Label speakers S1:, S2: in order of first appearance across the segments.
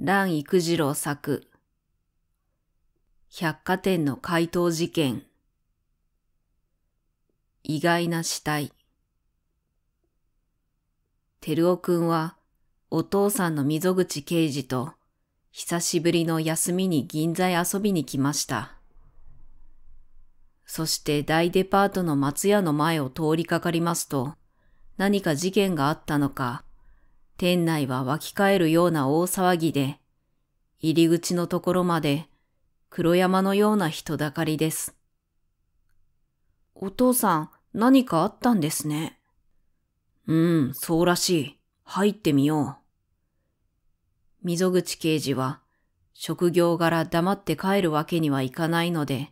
S1: 蘭育次郎作。百貨店の怪盗事件。意外な死体。照夫くんはお父さんの溝口刑事と久しぶりの休みに銀座へ遊びに来ました。そして大デパートの松屋の前を通りかかりますと、何か事件があったのか、店内は湧き返るような大騒ぎで、入り口のところまで黒山のような人だかりです。お父さん、何かあったんですね。うん、そうらしい。入ってみよう。溝口刑事は、職業柄黙って帰るわけにはいかないので、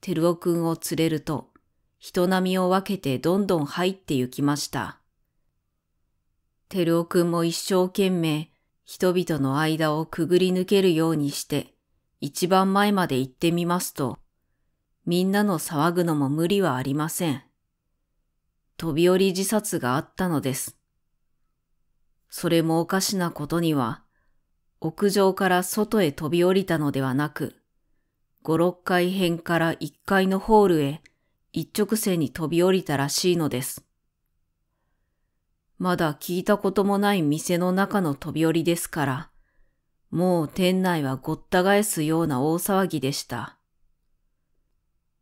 S1: 照夫君を連れると、人波を分けてどんどん入って行きました。テルオくんも一生懸命人々の間をくぐり抜けるようにして一番前まで行ってみますと、みんなの騒ぐのも無理はありません。飛び降り自殺があったのです。それもおかしなことには、屋上から外へ飛び降りたのではなく、五六階辺から一階のホールへ一直線に飛び降りたらしいのです。まだ聞いたこともない店の中の飛び降りですから、もう店内はごった返すような大騒ぎでした。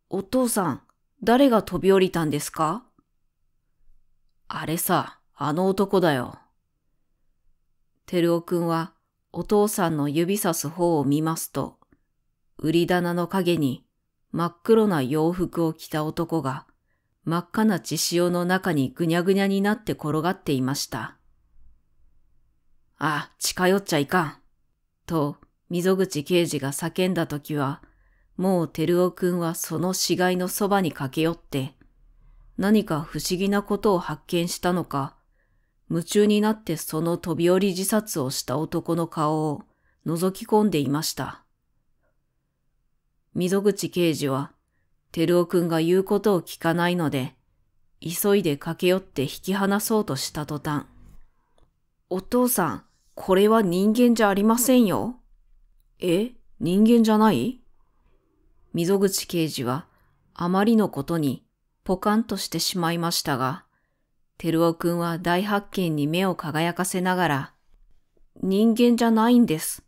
S1: お父さん、誰が飛び降りたんですかあれさ、あの男だよ。てるおくんはお父さんの指さす方を見ますと、売り棚の陰に真っ黒な洋服を着た男が真っ赤な血潮の中にぐにゃぐにゃになって転がっていました。あ、近寄っちゃいかん。と、溝口刑事が叫んだ時は、もう照夫君はその死骸のそばに駆け寄って、何か不思議なことを発見したのか、夢中になってその飛び降り自殺をした男の顔を覗き込んでいました。溝口刑事はてるおくんが言うことを聞かないので、急いで駆け寄って引き離そうとした途端、お父さん、これは人間じゃありませんよ。え人間じゃない溝口刑事はあまりのことにポカンとしてしまいましたが、てるおくんは大発見に目を輝かせながら、人間じゃないんです。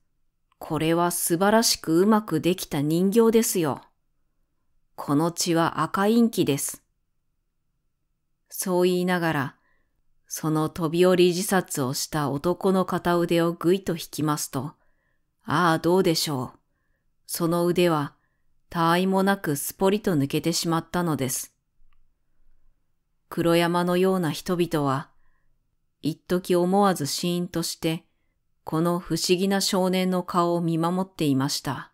S1: これは素晴らしくうまくできた人形ですよ。この血は赤陰気です。そう言いながら、その飛び降り自殺をした男の片腕をぐいと引きますと、ああどうでしょう。その腕は、他愛もなくすぽりと抜けてしまったのです。黒山のような人々は、一時思わずシーンとして、この不思議な少年の顔を見守っていました。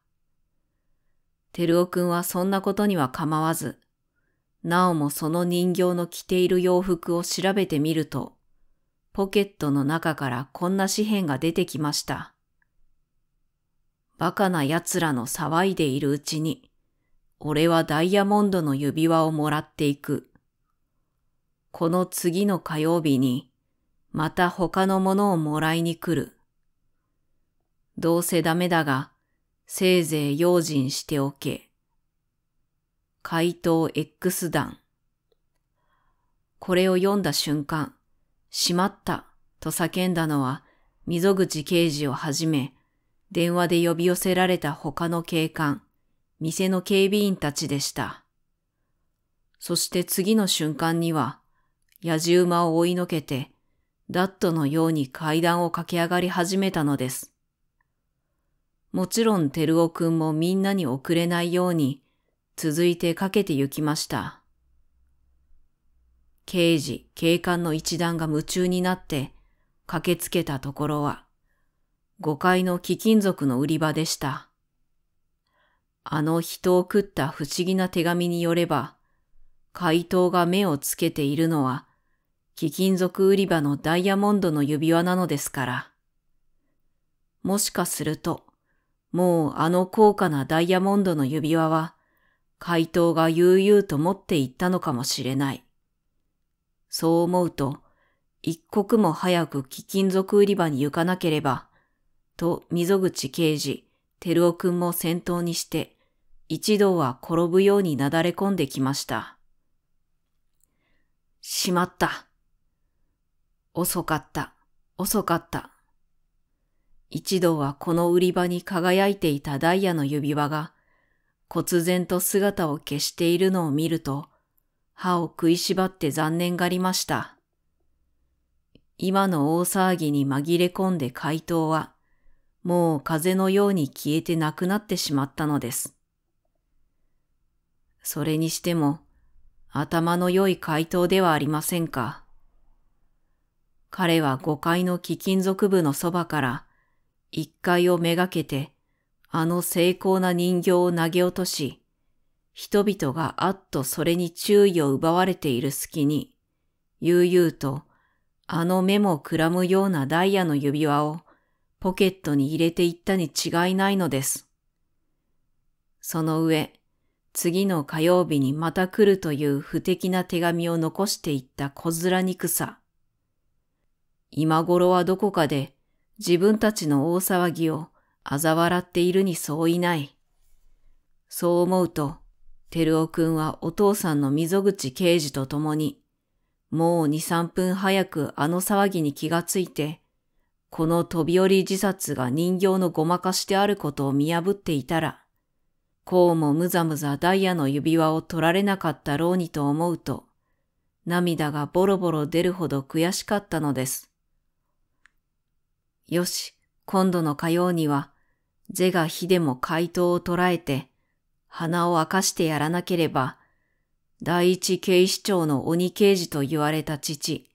S1: 照夫君はそんなことには構わず、なおもその人形の着ている洋服を調べてみると、ポケットの中からこんな紙片が出てきました。バカな奴らの騒いでいるうちに、俺はダイヤモンドの指輪をもらっていく。この次の火曜日に、また他のものをもらいに来る。どうせダメだが、せいぜい用心しておけ。回答 X 弾。これを読んだ瞬間、しまったと叫んだのは溝口刑事をはじめ、電話で呼び寄せられた他の警官、店の警備員たちでした。そして次の瞬間には、野じ馬を追いのけて、ダットのように階段を駆け上がり始めたのです。もちろんるおくんもみんなに遅れないように、続いてかけて行きました。刑事、警官の一団が夢中になって駆けつけたところは、5階の貴金属の売り場でした。あの人を食った不思議な手紙によれば、怪盗が目をつけているのは、貴金属売り場のダイヤモンドの指輪なのですから。もしかすると、もうあの高価なダイヤモンドの指輪は、怪盗が悠々と持っていったのかもしれない。そう思うと、一刻も早く貴金属売り場に行かなければ、と溝口刑事、照夫君も先頭にして、一度は転ぶようになだれ込んできました。しまった。遅かった、遅かった。一度はこの売り場に輝いていたダイヤの指輪が、忽然と姿を消しているのを見ると、歯を食いしばって残念がりました。今の大騒ぎに紛れ込んで怪盗は、もう風のように消えてなくなってしまったのです。それにしても、頭の良い怪盗ではありませんか。彼は5階の貴金属部のそばから、一階をめがけて、あの精巧な人形を投げ落とし、人々があっとそれに注意を奪われている隙に、悠々と、あの目もくらむようなダイヤの指輪をポケットに入れていったに違いないのです。その上、次の火曜日にまた来るという不敵な手紙を残していった小面憎さ。今頃はどこかで自分たちの大騒ぎを嘲笑っているにそういない。そう思うと、照夫君くんはお父さんの溝口刑事と共に、もう2、3分早くあの騒ぎに気がついて、この飛び降り自殺が人形のごまかしてあることを見破っていたら、こうもむざむざダイヤの指輪を取られなかったろうにと思うと、涙がボロボロ出るほど悔しかったのです。よし、今度の火曜には、ゼが火でも怪盗を捕らえて、鼻を明かしてやらなければ、第一警視庁の鬼刑事と言われた父、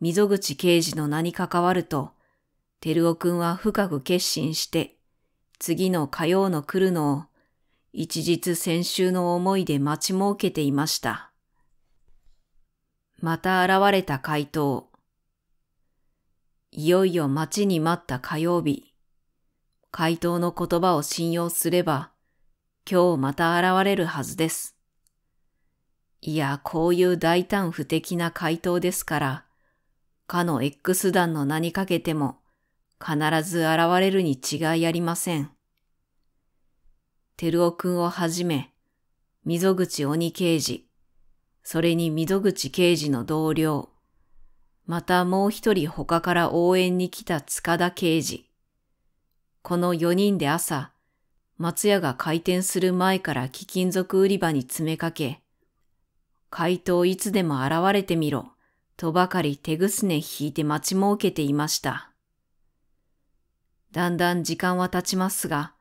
S1: 溝口刑事の名に関わると、照夫君は深く決心して、次の火曜の来るのを、一日先週の思いで待ち設けていました。また現れた怪盗、いよいよ待ちに待った火曜日。回答の言葉を信用すれば、今日また現れるはずです。いや、こういう大胆不敵な回答ですから、かの X 弾の名にかけても、必ず現れるに違いありません。照夫君をはじめ、溝口鬼刑事、それに溝口刑事の同僚、またもう一人他から応援に来た塚田刑事。この四人で朝、松屋が開店する前から貴金属売り場に詰めかけ、怪盗いつでも現れてみろ、とばかり手ぐすね引いて待ち儲けていました。だんだん時間は経ちますが、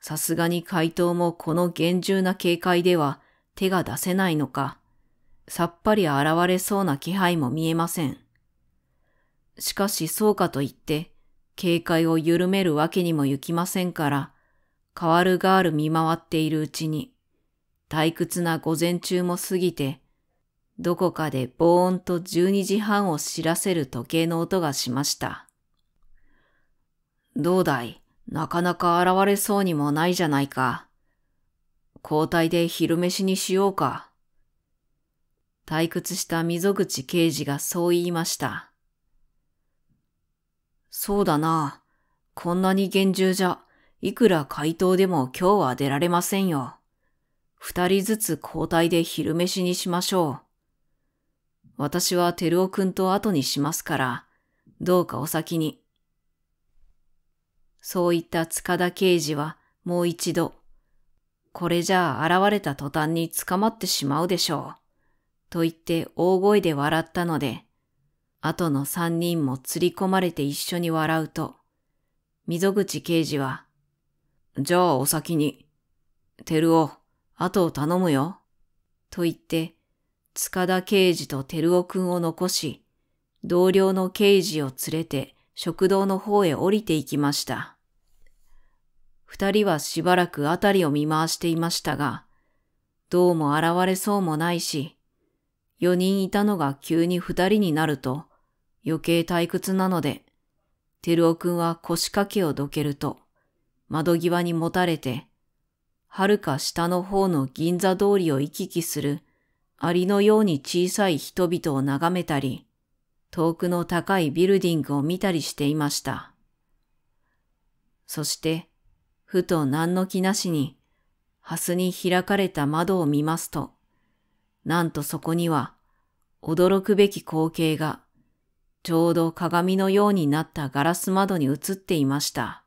S1: さすがに怪盗もこの厳重な警戒では手が出せないのか、さっぱり現れそうな気配も見えません。しかしそうかと言って、警戒を緩めるわけにも行きませんから、変わるがわる見回っているうちに、退屈な午前中も過ぎて、どこかでぼーんと12時半を知らせる時計の音がしました。どうだいなかなか現れそうにもないじゃないか。交代で昼飯にしようか。退屈した溝口刑事がそう言いました。そうだな。こんなに厳重じゃ、いくら回答でも今日は出られませんよ。二人ずつ交代で昼飯にしましょう。私は照夫君と後にしますから、どうかお先に。そういった塚田刑事はもう一度、これじゃあ現れた途端に捕まってしまうでしょう。と言って大声で笑ったので、後の三人も釣り込まれて一緒に笑うと、溝口刑事は、じゃあお先に、てるお、後を頼むよ。と言って、塚田刑事とてるおくんを残し、同僚の刑事を連れて食堂の方へ降りていきました。二人はしばらくあたりを見回していましたが、どうも現れそうもないし、四人いたのが急に二人になると、余計退屈なので、照夫くんは腰掛けをどけると、窓際にもたれて、はるか下の方の銀座通りを行き来する蟻のように小さい人々を眺めたり、遠くの高いビルディングを見たりしていました。そして、ふと何の気なしに、蓮に開かれた窓を見ますと、なんとそこには、驚くべき光景がちょうど鏡のようになったガラス窓に映っていました。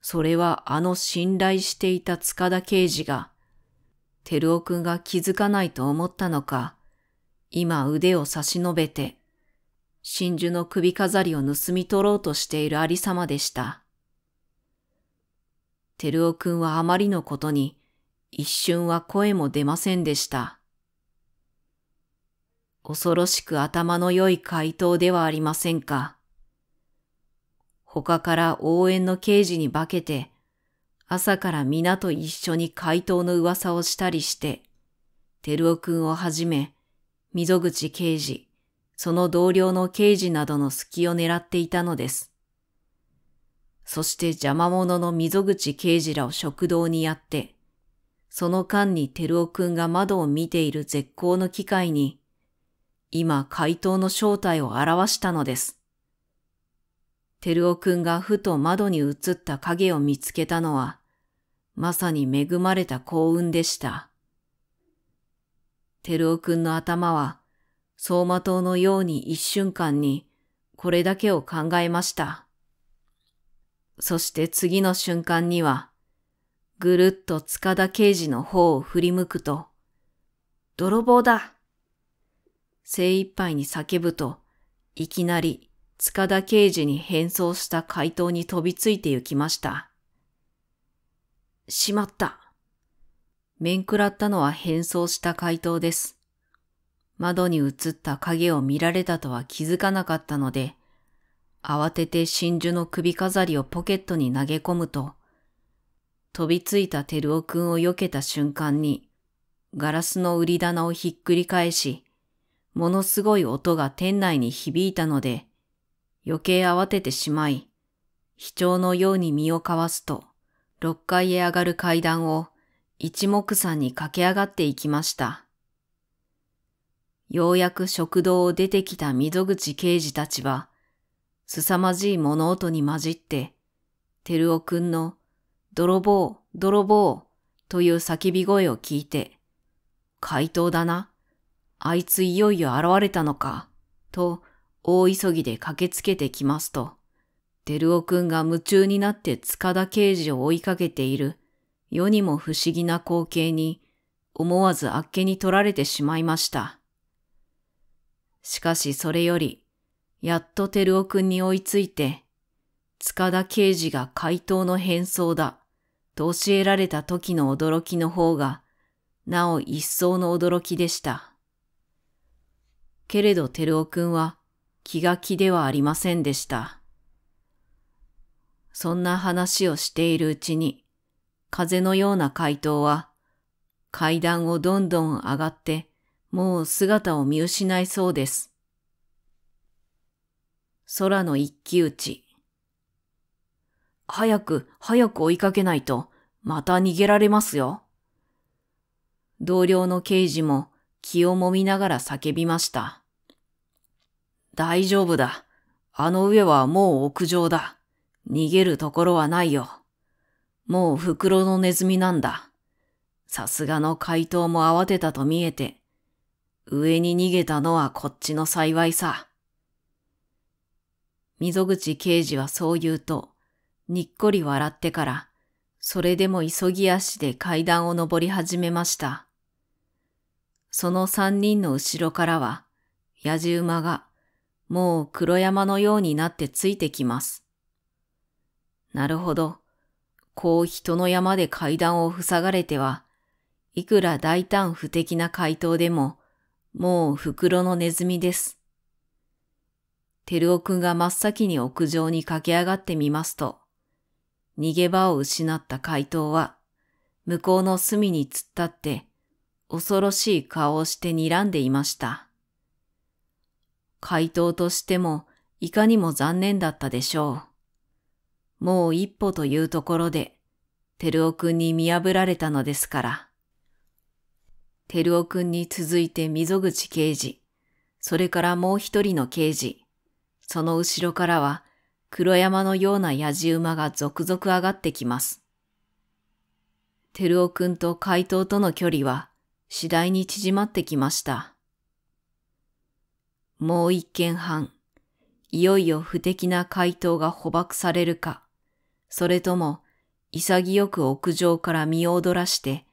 S1: それはあの信頼していた塚田刑事が、照夫くんが気づかないと思ったのか、今腕を差し伸べて、真珠の首飾りを盗み取ろうとしているありさまでした。照夫くんはあまりのことに、一瞬は声も出ませんでした。恐ろしく頭の良い回答ではありませんか。他から応援の刑事に化けて、朝から皆と一緒に回答の噂をしたりして、照夫君をはじめ、溝口刑事、その同僚の刑事などの隙を狙っていたのです。そして邪魔者の溝口刑事らを食堂にやって、その間に照夫君が窓を見ている絶好の機会に、今怪盗の正体を表したのです。てるおくんがふと窓に映った影を見つけたのは、まさに恵まれた幸運でした。てるおくんの頭は、走馬灯のように一瞬間に、これだけを考えました。そして次の瞬間には、ぐるっと塚田刑事の方を振り向くと、泥棒だ精一杯に叫ぶと、いきなり塚田刑事に変装した怪盗に飛びついて行きました。しまった。面食らったのは変装した怪盗です。窓に映った影を見られたとは気づかなかったので、慌てて真珠の首飾りをポケットに投げ込むと、飛びついた照夫くんを避けた瞬間に、ガラスの売り棚をひっくり返し、ものすごい音が店内に響いたので、余計慌ててしまい、非調のように身をかわすと、6階へ上がる階段を一目散に駆け上がっていきました。ようやく食堂を出てきた溝口刑事たちは、凄まじい物音に混じって、照夫くんの、泥棒、泥棒という叫び声を聞いて、怪盗だな、あいついよいよ現れたのか、と大急ぎで駆けつけてきますと、照夫君くんが夢中になって塚田刑事を追いかけている世にも不思議な光景に思わずあっけに取られてしまいました。しかしそれより、やっと照夫君くんに追いついて、塚田刑事が回答の変装だ、と教えられた時の驚きの方が、なお一層の驚きでした。けれど照夫くんは気が気ではありませんでした。そんな話をしているうちに、風のような回答は、階段をどんどん上がって、もう姿を見失いそうです。空の一騎打ち。早く、早く追いかけないと、また逃げられますよ。同僚の刑事も気をもみながら叫びました。大丈夫だ。あの上はもう屋上だ。逃げるところはないよ。もう袋のネズミなんだ。さすがの怪盗も慌てたと見えて、上に逃げたのはこっちの幸いさ。溝口刑事はそう言うと、にっこり笑ってから、それでも急ぎ足で階段を登り始めました。その三人の後ろからは、やじ馬がもう黒山のようになってついてきます。なるほど。こう人の山で階段を塞がれては、いくら大胆不敵な回答でも、もう袋のネズミです。照夫くんが真っ先に屋上に駆け上がってみますと、逃げ場を失った怪盗は、向こうの隅に突っ立って、恐ろしい顔をして睨んでいました。回答としてもいかにも残念だったでしょう。もう一歩というところで、てる君に見破られたのですから。てる君に続いて溝口刑事、それからもう一人の刑事、その後ろからは黒山のようなやじ馬が続々上がってきます。てる君と怪盗との距離は次第に縮まってきました。もう一件半、いよいよ不敵な回答が捕獲されるか、それとも潔く屋上から身を躍らして、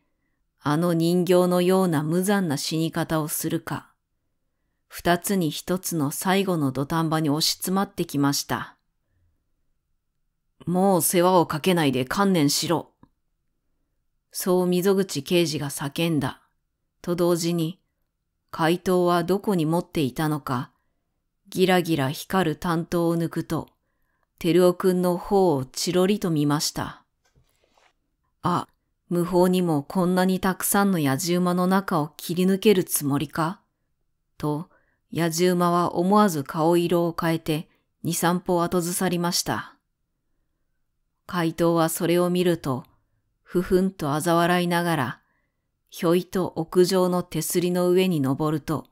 S1: あの人形のような無残な死に方をするか、二つに一つの最後の土壇場に押し詰まってきました。もう世話をかけないで観念しろ。そう溝口刑事が叫んだ。と同時に、怪盗はどこに持っていたのか、ギラギラ光る担当を抜くと、テルオくんの方をチロリと見ました。あ、無法にもこんなにたくさんの野獣馬の中を切り抜けるつもりかと、野獣馬は思わず顔色を変えて、二三歩後ずさりました。怪盗はそれを見ると、ふふんと嘲笑いながら、ひょいと屋上の手すりの上に登ると、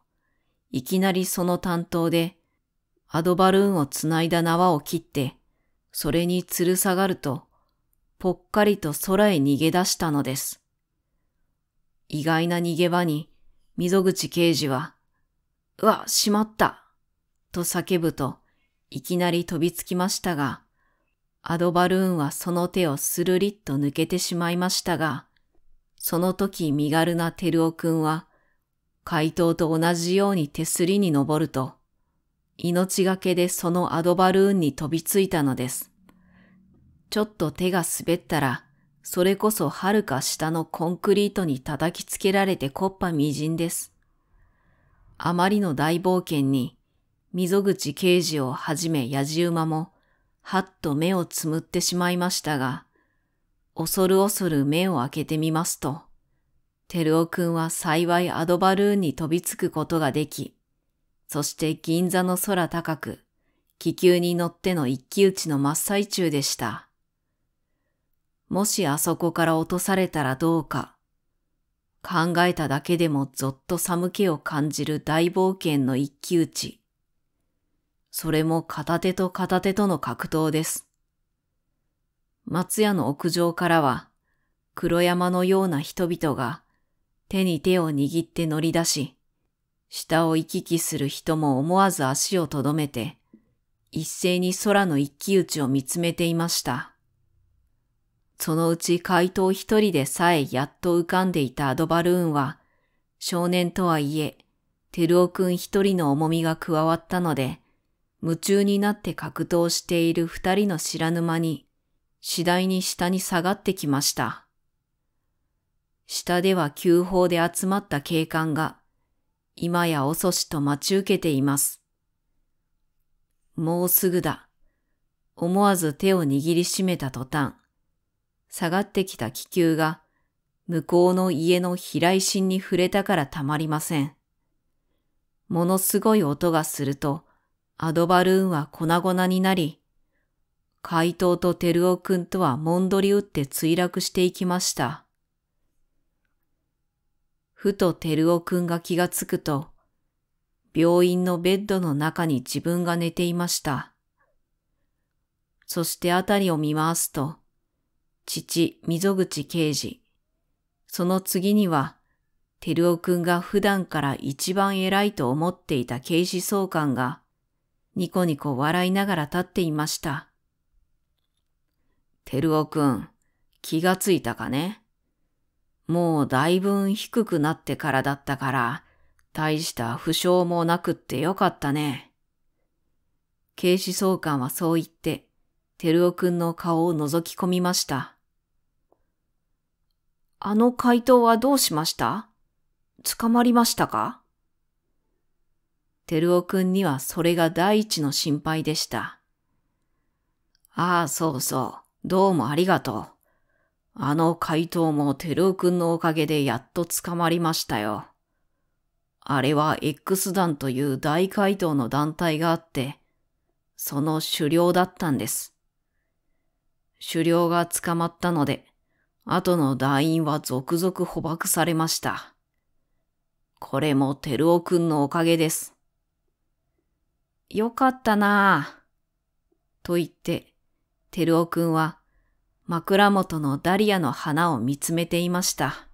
S1: いきなりその担当で、アドバルーンをつないだ縄を切って、それに吊る下がると、ぽっかりと空へ逃げ出したのです。意外な逃げ場に、溝口刑事は、うわ、しまった、と叫ぶと、いきなり飛びつきましたが、アドバルーンはその手をスルリッと抜けてしまいましたが、その時身軽なテルオ君は、怪盗と同じように手すりに登ると、命がけでそのアドバルーンに飛びついたのです。ちょっと手が滑ったら、それこそ遥か下のコンクリートに叩きつけられてこっぱみじんです。あまりの大冒険に、溝口刑事をはじめ矢じ馬も、はっと目をつむってしまいましたが、恐る恐る目を開けてみますと、テルオ君は幸いアドバルーンに飛びつくことができ、そして銀座の空高く、気球に乗っての一騎打ちの真っ最中でした。もしあそこから落とされたらどうか、考えただけでもぞっと寒気を感じる大冒険の一騎打ち。それも片手と片手との格闘です。松屋の屋上からは、黒山のような人々が手に手を握って乗り出し、下を行き来する人も思わず足をとどめて、一斉に空の一騎打ちを見つめていました。そのうち怪盗一人でさえやっと浮かんでいたアドバルーンは、少年とはいえ、テルオく一人の重みが加わったので、夢中になって格闘している二人の知らぬ間に、次第に下に下がってきました。下では旧法で集まった警官が、今や遅しと待ち受けています。もうすぐだ。思わず手を握りしめた途端、下がってきた気球が、向こうの家の飛来心に触れたからたまりません。ものすごい音がすると、アドバルーンは粉々になり、怪盗とテルオ君とはもんどり打って墜落していきました。ふと照夫くんが気がつくと、病院のベッドの中に自分が寝ていました。そしてあたりを見回すと、父、溝口刑事、その次には、照夫くんが普段から一番偉いと思っていた警視総監が、ニコニコ笑いながら立っていました。照夫くん、気がついたかねもうだいぶん低くなってからだったから、大した負傷もなくってよかったね。警視総監はそう言って、照夫君の顔を覗き込みました。あの回答はどうしました捕まりましたか照夫君にはそれが第一の心配でした。ああ、そうそう。どうもありがとう。あの怪盗もテルオくんのおかげでやっと捕まりましたよ。あれは X 団という大怪盗の団体があって、その狩猟だったんです。狩猟が捕まったので、後の団員は続々捕獲されました。これもテルオ君のおかげです。よかったなぁ。と言って、テルオ君は枕元のダリアの花を見つめていました。